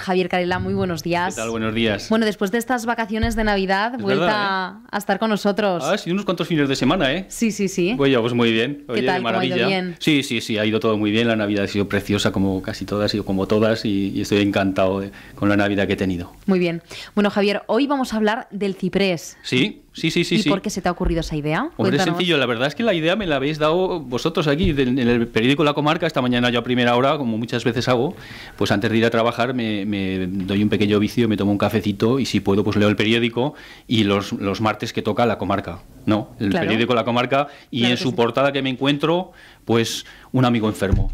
Javier Carela, muy buenos días. ¿Qué tal? Buenos días. Bueno, después de estas vacaciones de Navidad, vuelta ¿eh? a estar con nosotros. Ah, sí, unos cuantos fines de semana, ¿eh? Sí, sí, sí. pues, pues muy bien. ¿Qué tal? Maravilla. bien? Sí, sí, sí, ha ido todo muy bien. La Navidad ha sido preciosa, como casi todas, y como todas, y, estoy encantado eh, con la Navidad que he tenido. Muy bien. Bueno, Javier, hoy vamos a hablar del ciprés. Sí, Sí, sí, sí. ¿Y por qué se te ha ocurrido esa idea? Hombre, sencillo. La verdad es que la idea me la habéis dado vosotros aquí, en el periódico La Comarca. Esta mañana yo a primera hora, como muchas veces hago, pues antes de ir a trabajar me, doy un pequeño vicio, me tomo un cafecito y si puedo, pues leo el periódico y los, los martes que toca La Comarca. No, el periódico La Comarca y en su portada que me encuentro, pues un amigo enfermo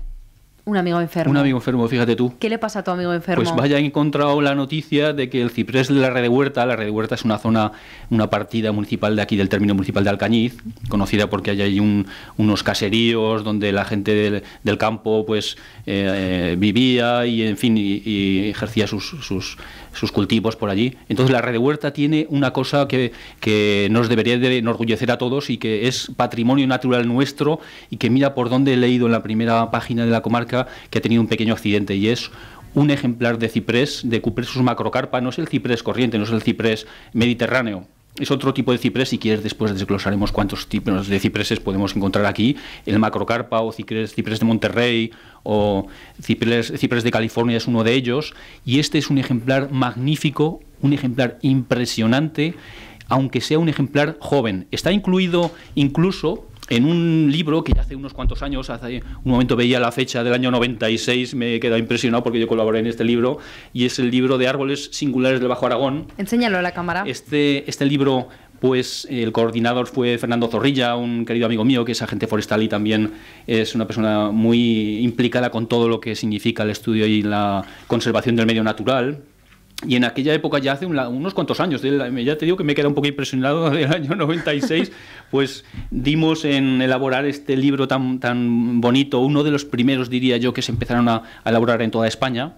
un amigo enfermo. Un amigo enfermo, fíjate tú. ¿Qué le pasa a tu amigo enfermo? Pues vaya, encontrado la noticia de que el ciprés de la Red Huerta, la Red Huerta es una zona, una partida municipal de aquí del término municipal de Alcañiz, conocida porque hay ahí unos caseríos donde la gente del, campo pues eh, eh, vivía y en fin y, ejercía sus, sus, cultivos por allí. Entonces la Red Huerta tiene una cosa que, que nos debería de enorgullecer a todos y que es patrimonio natural nuestro y que mira por dónde he leído en la primera página de la comarca que ha tenido un pequeño accidente y es un ejemplar de ciprés, de Cupressus macrocarpa, no es el ciprés corriente, no es el ciprés mediterráneo, es otro tipo de ciprés. Si quieres, después desglosaremos cuántos tipos de cipreses podemos encontrar aquí. El macrocarpa o ciprés, de Monterrey o ciprés, ciprés, de California es uno de ellos. Y este es un ejemplar magnífico, un ejemplar impresionante, aunque sea un ejemplar joven. Está incluido incluso en un libro que hace unos cuantos años, hace un momento veía la fecha del año 96, me he quedado impresionado porque yo colaboré en este libro, y es el libro de Árboles Singulares del Bajo Aragón. Enséñalo a la cámara. Este, este libro, pues el coordinador fue Fernando Zorrilla, un querido amigo mío que es agente forestal y también es una persona muy implicada con todo lo que significa el estudio y la conservación del medio natural. Y en aquella época, ya hace unos cuantos años, ya te digo que me queda un poco impresionado del año 96, pues dimos en elaborar este libro tan, tan bonito, uno de los primeros, diría yo, que se empezaron a, a elaborar en toda España.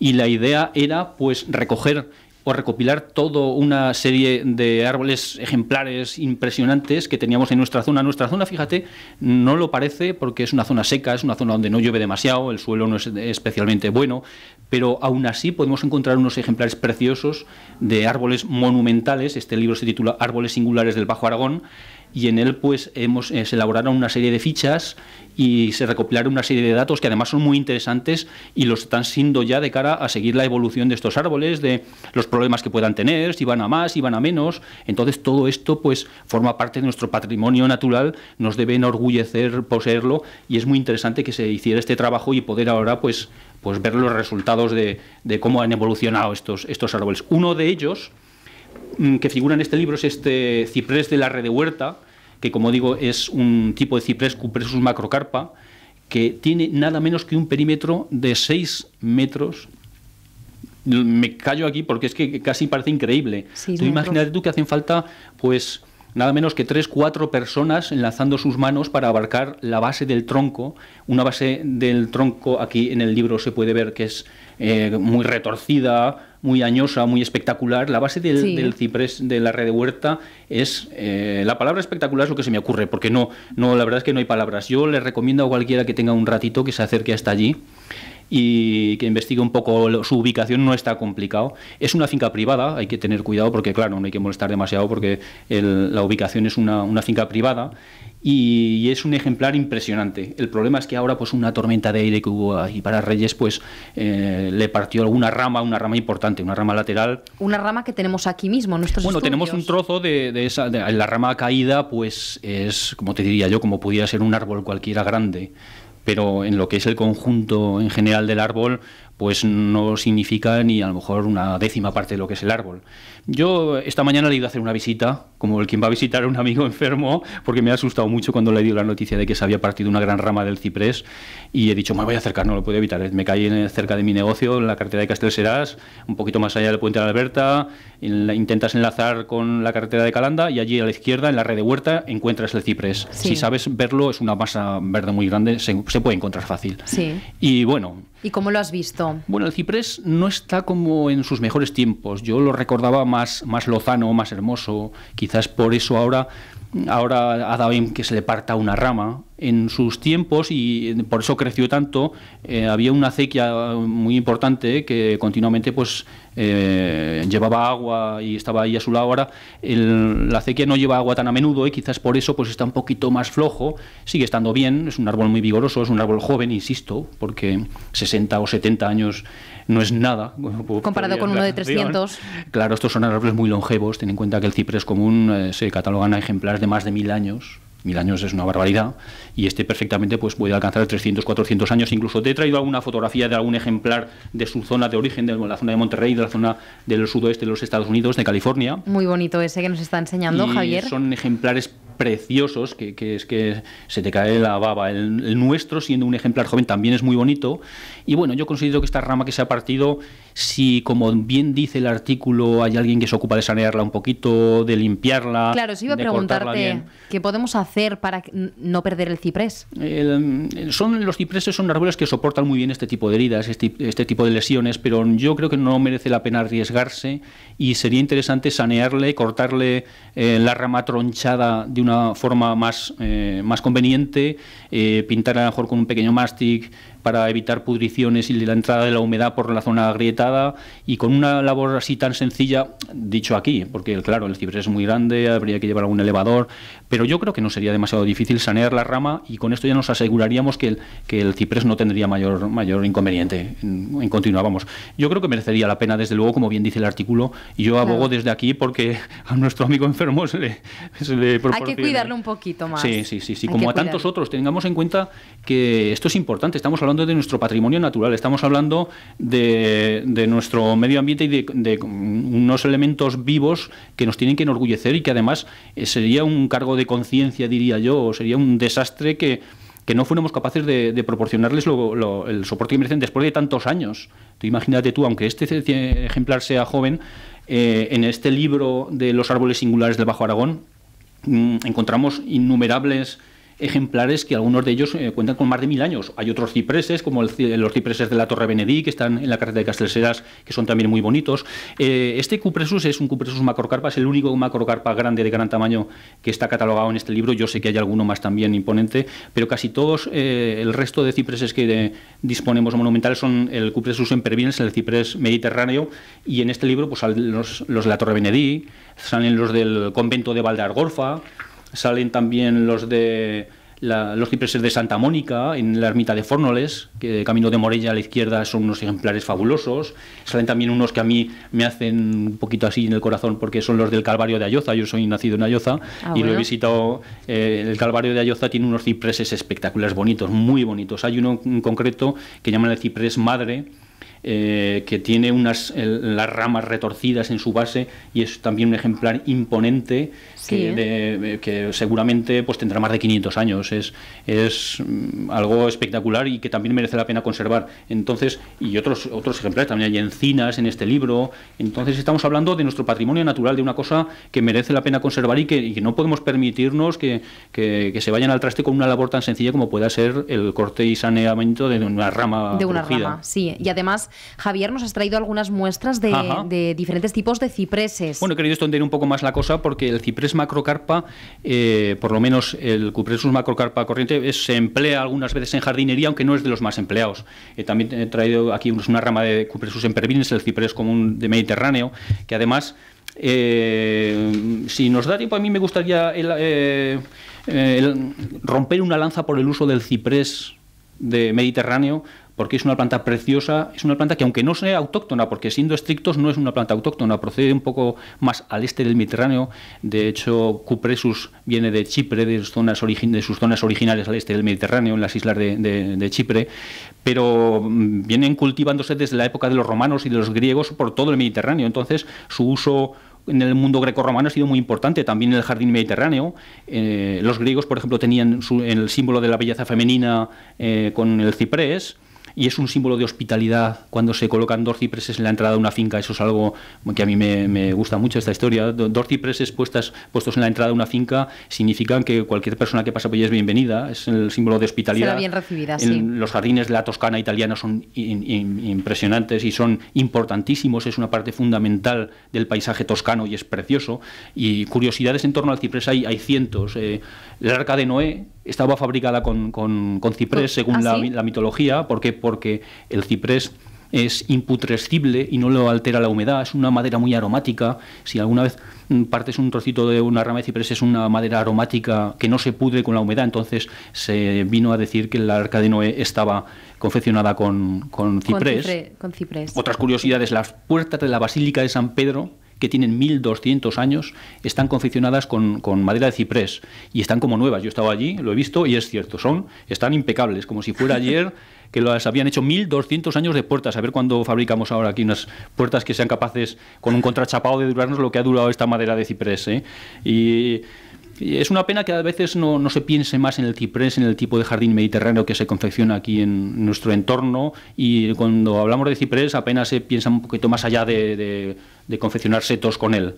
Y la idea era pues recoger a recopilar toda una serie de árboles ejemplares impresionantes que teníamos en nuestra zona. Nuestra zona, fíjate, no lo parece porque es una zona seca, es una zona donde no llueve demasiado, el suelo no es especialmente bueno, pero aún así podemos encontrar unos ejemplares preciosos de árboles monumentales. Este libro se titula Árboles Singulares del Bajo Aragón y en él pues hemos, eh, se elaboraron una serie de fichas y se recopilaron una serie de datos que además son muy interesantes y los están siendo ya de cara a seguir la evolución de estos árboles, de los problemas que puedan tener, si van a más, si van a menos. Entonces todo esto pues forma parte de nuestro patrimonio natural, nos debe enorgullecer poseerlo y es muy interesante que se hiciera este trabajo y poder ahora pues, pues ver los resultados de, cómo han evolucionado estos, estos árboles. Uno de ellos mm, que figura en este libro es este ciprés de la red de huerta, que como digo es un tipo de ciprés Cupressus macrocarpa, que tiene nada menos que un perímetro de 6 metros. Me callo aquí porque es que casi parece increíble. tú imagínate tú que hacen falta, pues, nada menos que tres, cuatro personas enlazando sus manos para abarcar la base del tronco. Una base del tronco, aquí en el libro se puede ver que es eh, muy retorcida, muy añosa, muy espectacular. La base del, ciprés de la red de huerta es eh, la palabra espectacular es lo que se me ocurre, porque no, no, la verdad es que no hay palabras. Yo le recomiendo a cualquiera que tenga un ratito que se acerque hasta allí y que investigue un poco su ubicación no está complicado. Es una finca privada, hay que tener cuidado porque, claro, no hay que molestar demasiado porque la ubicación es una, finca privada y, es un ejemplar impresionante. El problema es que ahora, pues, una tormenta de aire que hubo ahí para Reyes, pues, eh, le partió alguna rama, una rama importante, una rama lateral. Una rama que tenemos aquí mismo, nuestros Bueno, tenemos un trozo de, de esa, la rama caída, pues, es, como te diría yo, como pudiera ser un árbol cualquiera grande pero en lo que es el conjunto en general del árbol, pues no significa ni a lo mejor una décima parte de lo que es el árbol. Yo esta mañana le he ido a hacer una visita, como el quien va a visitar a un amigo enfermo, porque me ha asustado mucho cuando le he ido la noticia de que se había partido una gran rama del ciprés y he dicho, me voy a acercar, no lo puedo evitar, eh, me caí cerca de mi negocio, en la cartera de Castelseras, un poquito más allá del puente de la Alberta, intentas enlazar con la carretera de Calanda y allí a la izquierda, en la red de huerta, encuentras el ciprés. Si sabes verlo, es una masa verde muy grande, se, puede encontrar fácil. Y bueno. ¿Y cómo lo has visto? Bueno, el ciprés no está como en sus mejores tiempos. Yo lo recordaba más, más lozano, más hermoso. Quizás por eso ahora, ahora dado bien que se le parta una rama, en sus tiempos, y por eso creció tanto, eh, había una acequia muy importante que continuamente pues, eh, llevaba agua y estaba ahí a su lado. Ahora la acequia no lleva agua tan a menudo y quizás por eso pues, está un poquito más flojo. Sigue estando bien, es un árbol muy vigoroso, es un árbol joven, insisto, porque 60 o 70 años no es nada. Pues, Comparado con uno de 300. Claro, estos son árboles muy longevos. Ten en cuenta que el ciprés común eh, se catalogan a ejemplares de más de mil años mil años es una barbaridad, y este perfectamente pues, puede alcanzar 300, 400 años. Incluso te he traído alguna fotografía de algún ejemplar de su zona de origen, de la zona de Monterrey, de la zona del sudoeste de los Estados Unidos, de California. Muy bonito ese que nos está enseñando, Javier. Son ejemplares preciosos que, es que se te cae la baba. el nuestro, siendo un ejemplar joven, también es muy bonito. Y bueno, yo considero que esta rama que se ha partido si, como bien dice el artículo, hay alguien que se ocupa de sanearla un poquito, de limpiarla. Claro, si iba a preguntarte qué podemos hacer para no perder el ciprés. son, los cipreses son árboles que soportan muy bien este tipo de heridas, este, este, tipo de lesiones, pero yo creo que no merece la pena arriesgarse y sería interesante sanearle, cortarle eh, la rama tronchada de una forma más, eh, más conveniente, eh, mejor con un pequeño mastic, para evitar pudriciones y la entrada de la humedad por la zona agrietada y con una labor así tan sencilla, dicho aquí, porque claro, el ciprés es muy grande, habría que llevar algún elevador, pero yo creo que no sería demasiado difícil sanear la rama y con esto ya nos aseguraríamos que el, que el ciprés no tendría mayor, mayor inconveniente en, en Vamos, yo creo que merecería la pena, desde luego, como bien dice el artículo, y yo abogo desde aquí porque a nuestro amigo enfermo se le, Hay que cuidarlo un poquito más. Sí, sí, sí, sí. como a tantos otros, tengamos en cuenta que esto es importante, estamos hablando de nuestro patrimonio natural, estamos hablando de, nuestro medio ambiente y de, unos elementos vivos que nos tienen que enorgullecer y que además eh, sería un cargo de conciencia, diría yo, o sería un desastre que, no fuéramos capaces de, proporcionarles el soporte que merecen después de tantos años. imagínate tú, aunque este ejemplar sea joven, eh, en este libro de los árboles singulares del Bajo Aragón mm, encontramos innumerables ejemplares que algunos de ellos eh, cuentan con más de mil años. Hay otros cipreses, como eh, los cipreses de la Torre Benedí, que están en la carretera de Castelseras, que son también muy bonitos. Eh, este Cupresus es un Cupresus macrocarpa, es el único macrocarpa grande de gran tamaño que está catalogado en este libro. Yo sé que hay alguno más también imponente, pero casi todos el resto de cipreses que disponemos monumentales son el Cupresus empervines, el ciprés mediterráneo, y en este libro pues, salen los, de la Torre Benedí, salen los del convento de Valdargorfa, Salen también los de los cipreses de Santa Mónica, en la ermita de Fornoles, que camino de Morella a la izquierda son unos ejemplares fabulosos. Salen también unos que a mí me hacen un poquito así en el corazón, porque son los del Calvario de Ayoza. Yo soy nacido en Ayoza ah, y lo he visitado. Eh, el Calvario de Ayoza tiene unos cipreses espectaculares, bonitos, muy bonitos. Hay uno en concreto que llaman el ciprés madre eh, que tiene unas, las ramas retorcidas en su base y es también un ejemplar imponente que, eh, que, seguramente pues, tendrá más de 500 años. Es, es mm, algo espectacular y que también merece la pena conservar. Entonces, y otros, otros ejemplares, también hay encinas en este libro. Entonces, estamos hablando de nuestro patrimonio natural, de una cosa que merece la pena conservar y que, no podemos permitirnos que, que, se vayan al traste con una labor tan sencilla como pueda ser el corte y saneamiento de una rama. De una rama, sí. Y además Javier, nos has traído algunas muestras de, diferentes tipos de cipreses. Bueno, he querido extender un poco más la cosa porque el ciprés macrocarpa, eh, por lo menos el cupresus macrocarpa corriente, se emplea algunas veces en jardinería, aunque no es de los más empleados. Eh, también he traído aquí una rama de cupressus empervines, el ciprés común de Mediterráneo, que además... Eh, si nos da tiempo, a mí me gustaría romper una lanza por el uso del ciprés de Mediterráneo porque es una planta preciosa, es una planta que aunque no sea autóctona, porque siendo estrictos no es una planta autóctona, procede un poco más al este del Mediterráneo, de hecho Cupresus viene de Chipre, de sus zonas, originales al este del Mediterráneo, en las islas de, Chipre, pero mm, vienen cultivándose desde la época de los romanos y de los griegos por todo el Mediterráneo, entonces su uso en el mundo grecorromano ha sido muy importante, también en el jardín mediterráneo. Eh, los griegos, por ejemplo, tenían su, el símbolo de la belleza femenina eh, con el ciprés y es un símbolo de hospitalidad cuando se colocan dos cipreses en la entrada de una finca. Eso es algo que a mí me, gusta mucho esta historia. Dos cipreses puestas, puestos en la entrada de una finca significan que cualquier persona que pase por ella es bienvenida, es el símbolo de hospitalidad. bien recibida, en, Los jardines de la Toscana italiana son impresionantes y son importantísimos, es una parte fundamental del paisaje toscano y es precioso. Y curiosidades en torno al ciprés hay, hay cientos. Eh, el arca de Noé, estaba fabricada con, ciprés, ah, según la, ¿ah, mitología. mitología, porque, porque el ciprés es imputrescible y no lo altera la humedad, es una madera muy aromática. Si alguna vez mm, partes un trocito de una rama de ciprés, es una madera aromática que no se pudre con la humedad, entonces se vino a decir que la arca de Noé estaba confeccionada con, con ciprés. Otras curiosidades, las puertas de la Basílica de San Pedro que tienen 1200 años, están confeccionadas con, madera de ciprés y están como nuevas. Yo he estado allí, lo he visto y es cierto, son, están impecables, como si fuera ayer que las habían hecho 1200 años de puertas. A ver cuándo fabricamos ahora aquí unas puertas que sean capaces, con un contrachapado, de durarnos lo que ha durado esta madera de ciprés. ¿eh? Y es una pena que a veces no, se piense más en el ciprés, en el tipo de jardín mediterráneo que se confecciona aquí en nuestro entorno y cuando hablamos de ciprés apenas se piensa un poquito más allá de, de, confeccionar setos con él.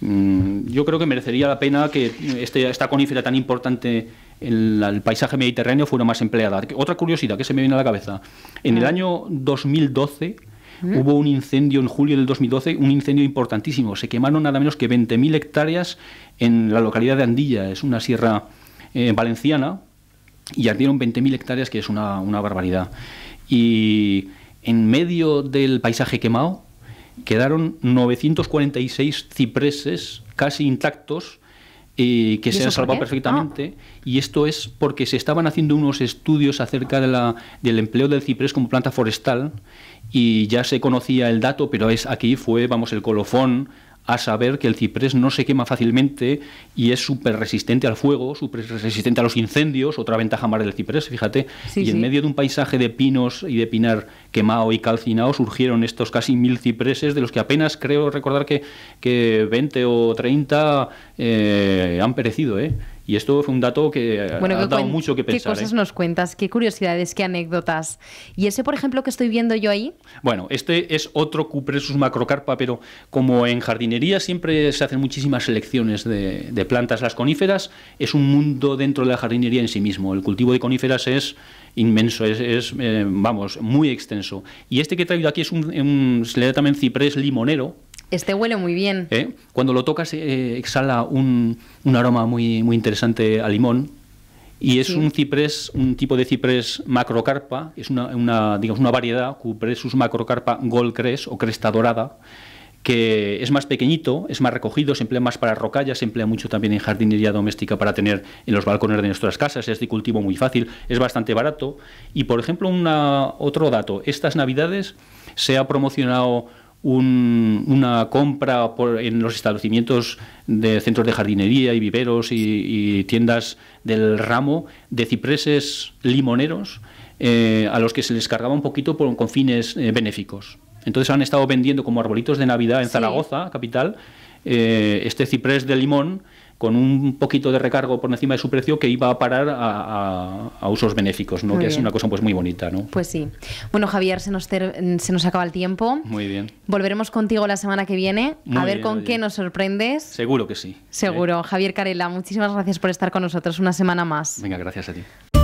Mm, yo creo que merecería la pena que este, esta conífera tan importante en el paisaje mediterráneo fuera más empleada. Otra curiosidad que se me viene a la cabeza. En el mm. año 2012 Hubo un incendio en julio del 2012, un incendio importantísimo. Se quemaron nada menos que 20.000 hectáreas en la localidad de Andilla, es una sierra eh, valenciana, y ardieron 20.000 hectáreas, que es una, barbaridad. Y en medio del paisaje quemado quedaron 946 cipreses casi intactos eh, que se han salvado perfectamente. Ah. Y esto es porque se estaban haciendo unos estudios acerca de la, del empleo del ciprés como planta forestal y ya se conocía el dato, pero es aquí fue, vamos, el colofón a saber que el ciprés no se quema fácilmente y es súper resistente al fuego, súper resistente a los incendios, otra ventaja más del ciprés, fíjate. y en medio de un paisaje de pinos y de pinar quemado y calcinado surgieron estos casi mil cipreses, de los que apenas creo recordar que, que 20 o 30 eh, han perecido. ¿eh? Y esto fue un dato que ha dado mucho que pensar. ¿Qué cosas ¿eh? nos cuentas? ¿Qué curiosidades? ¿Qué anécdotas? ¿Y ese, por ejemplo, que estoy viendo yo ahí? Bueno, este es otro Cupressus macrocarpa, pero como en jardinería siempre se hacen muchísimas selecciones de, plantas. Las coníferas es un mundo dentro de la jardinería en sí mismo. El cultivo de coníferas es inmenso, es, eh, vamos, muy extenso. Y este que he traído aquí es un, un se le también ciprés limonero, este huele muy bien. ¿Eh? Cuando lo tocas eh, exhala un, aroma muy, muy interesante a limón. Y es un ciprés, un tipo de ciprés macrocarpa, es una, digamos, una variedad, Cupressus macrocarpa gold o cresta dorada, que es más pequeñito, es más recogido, se emplea más para rocallas, se emplea mucho también en jardinería doméstica para tener en los balcones de nuestras casas, es de cultivo muy fácil, es bastante barato. Y por ejemplo, una, otro dato, estas navidades se ha promocionado una compra en los establecimientos de centros de jardinería y viveros y, tiendas del ramo de cipreses limoneros eh, a los que se les cargaba un poquito por, con fines eh, benéficos. Entonces han estado vendiendo como arbolitos de Navidad en Zaragoza, capital, eh, este ciprés de limón con un poquito de recargo por encima de su precio que iba a parar a, usos benéficos, ¿no? que es una cosa pues muy bonita. ¿no? Pues sí. Bueno, Javier, se nos, se nos acaba el tiempo. Muy bien. Volveremos contigo la semana que viene a ver con qué nos sorprendes. Seguro que sí. Seguro. ¿Eh? Javier Carela, muchísimas gracias por estar con nosotros una semana más. Venga, gracias a ti.